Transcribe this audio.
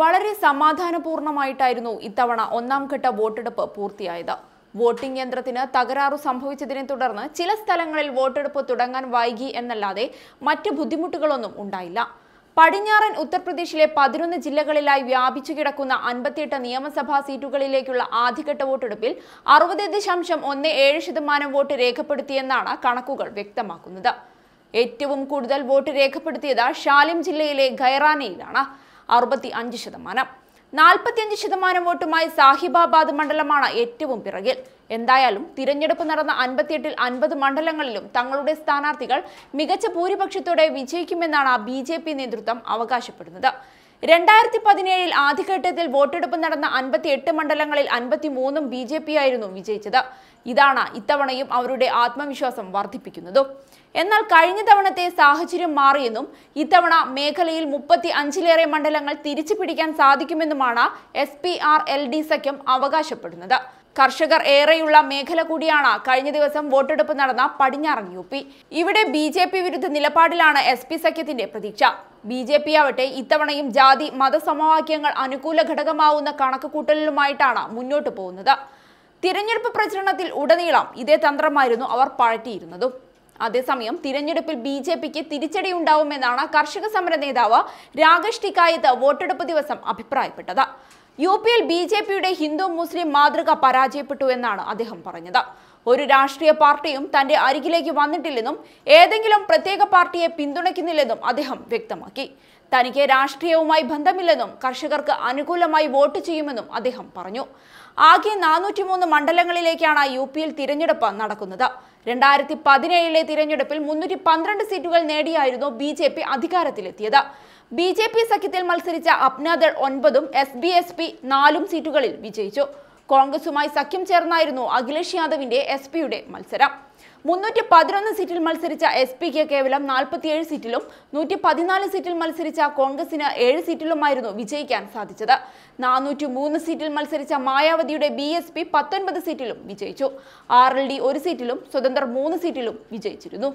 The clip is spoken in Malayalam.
വളരെ സമാധാനപൂർണമായിട്ടായിരുന്നു ഇത്തവണ ഒന്നാം ഘട്ട വോട്ടെടുപ്പ് പൂർത്തിയായത് വോട്ടിംഗ് യന്ത്രത്തിന് തകരാറ് സംഭവിച്ചതിനെ തുടർന്ന് ചില സ്ഥലങ്ങളിൽ വോട്ടെടുപ്പ് തുടങ്ങാൻ വൈകി എന്നല്ലാതെ മറ്റ് ബുദ്ധിമുട്ടുകളൊന്നും ഉണ്ടായില്ല പടിഞ്ഞാറൻ ഉത്തർപ്രദേശിലെ പതിനൊന്ന് ജില്ലകളിലായി വ്യാപിച്ചു കിടക്കുന്ന അൻപത്തിയെട്ട് നിയമസഭാ സീറ്റുകളിലേക്കുള്ള ആദ്യഘട്ട വോട്ടെടുപ്പിൽ അറുപത് ദശാംശം ഒന്ന് ഏഴ് ശതമാനം വോട്ട് രേഖപ്പെടുത്തിയെന്നാണ് കണക്കുകൾ വ്യക്തമാക്കുന്നത് ഏറ്റവും കൂടുതൽ വോട്ട് രേഖപ്പെടുത്തിയത് ഷാലിം ജില്ലയിലെ ഖൈറാനയിലാണ് അറുപത്തി അഞ്ച് ശതമാനം നാൽപ്പത്തിയഞ്ച് ശതമാനം വോട്ടുമായി സാഹിബാബാദ് മണ്ഡലമാണ് ഏറ്റവും പിറകിൽ എന്തായാലും തിരഞ്ഞെടുപ്പ് നടന്ന അൻപത്തിയെട്ടിൽ അൻപത് മണ്ഡലങ്ങളിലും തങ്ങളുടെ സ്ഥാനാർത്ഥികൾ മികച്ച ഭൂരിപക്ഷത്തോടെ വിജയിക്കുമെന്നാണ് ബി നേതൃത്വം അവകാശപ്പെടുന്നത് രണ്ടായിരത്തി പതിനേഴിൽ ആദ്യഘട്ടത്തിൽ വോട്ടെടുപ്പ് നടന്ന അൻപത്തി എട്ട് മണ്ഡലങ്ങളിൽ അൻപത്തി മൂന്നും ബി ജെ പി ആയിരുന്നു വിജയിച്ചത് ഇതാണ് ഇത്തവണയും അവരുടെ ആത്മവിശ്വാസം വർദ്ധിപ്പിക്കുന്നത് എന്നാൽ കഴിഞ്ഞ തവണത്തെ സാഹചര്യം മാറിയെന്നും ഇത്തവണ മേഖലയിൽ മുപ്പത്തി അഞ്ചിലേറെ മണ്ഡലങ്ങൾ തിരിച്ചു പിടിക്കാൻ സാധിക്കുമെന്നുമാണ് S P R L D സഖ്യം അവകാശപ്പെടുന്നത് കർഷകർ ഏറെയുള്ള മേഖല കൂടിയാണ് കഴിഞ്ഞ ദിവസം വോട്ടെടുപ്പ് നടന്ന പടിഞ്ഞാറൻ യു ഇവിടെ ബി വിരുദ്ധ നിലപാടിലാണ് എസ് സഖ്യത്തിന്റെ പ്രതീക്ഷ ബി ജെ പി ആവട്ടെ ഇത്തവണയും ജാതി മതസമവാക്യങ്ങൾ അനുകൂല ഘടകമാവുന്ന കണക്കുകൂട്ടലുമായിട്ടാണ് മുന്നോട്ട് പോകുന്നത് തിരഞ്ഞെടുപ്പ് പ്രചരണത്തിൽ ഉടനീളം ഇതേ തന്ത്രമായിരുന്നു അവർ പാഴ്ത്തിയിരുന്നതും അതേസമയം തിരഞ്ഞെടുപ്പിൽ ബി ജെ പിക്ക് തിരിച്ചടിയുണ്ടാവുമെന്നാണ് കർഷക സമര നേതാവ് രാകേഷ് ടിക്കായത്ത് വോട്ടെടുപ്പ് ദിവസം അഭിപ്രായപ്പെട്ടത് യു എൽ ബി ജെ പിയുടെ ഹിന്ദു മുസ്ലിം മാതൃക പരാജയപ്പെട്ടു എന്നാണ് അദ്ദേഹം പറഞ്ഞത് ഒരു രാഷ്ട്രീയ പാർട്ടിയും തന്റെ അരികിലേക്ക് വന്നിട്ടില്ലെന്നും ഏതെങ്കിലും പ്രത്യേക പാർട്ടിയെ പിന്തുണയ്ക്കുന്നില്ലെന്നും അദ്ദേഹം വ്യക്തമാക്കി തനിക്ക് രാഷ്ട്രീയവുമായി ബന്ധമില്ലെന്നും കർഷകർക്ക് അനുകൂലമായി വോട്ട് ചെയ്യുമെന്നും അദ്ദേഹം പറഞ്ഞു ആകെ മൂന്ന് മണ്ഡലങ്ങളിലേക്കാണ് യു പിയിൽ തിരഞ്ഞെടുപ്പ് നടക്കുന്നത് രണ്ടായിരത്തി പതിനേഴിലെ തിരഞ്ഞെടുപ്പിൽ മുന്നൂറ്റി പന്ത്രണ്ട് സീറ്റുകൾ നേടിയായിരുന്നു B J P അധികാരത്തിലെത്തിയത് B J P സഖ്യത്തിൽ മത്സരിച്ച അപ്നാദൾ ഒൻപതും എസ് ബി എസ് പി നാലും സീറ്റുകളിൽ വിജയിച്ചു കോൺഗ്രസുമായി സഖ്യം ചേർന്നായിരുന്നു അഖിലേഷ് യാദവിന്റെ എസ് പിയുടെ മത്സരം മുന്നൂറ്റി പതിനൊന്ന് സീറ്റിൽ മത്സരിച്ച എസ് പിക്ക് കേവലം നാൽപ്പത്തിയേഴ് സീറ്റിലും നൂറ്റി പതിനാല് സീറ്റിൽ മത്സരിച്ച കോൺഗ്രസിന് ഏഴ് സീറ്റിലുമായിരുന്നു വിജയിക്കാൻ സാധിച്ചത് നാനൂറ്റി മൂന്ന് സീറ്റിൽ മത്സരിച്ച മായാവതിയുടെ ബി എസ് പി പത്തൊൻപത് സീറ്റിലും വിജയിച്ചു ആർ എൽ ഡി ഒരു സീറ്റിലും സ്വതന്ത്രർ മൂന്ന് സീറ്റിലും വിജയിച്ചിരുന്നു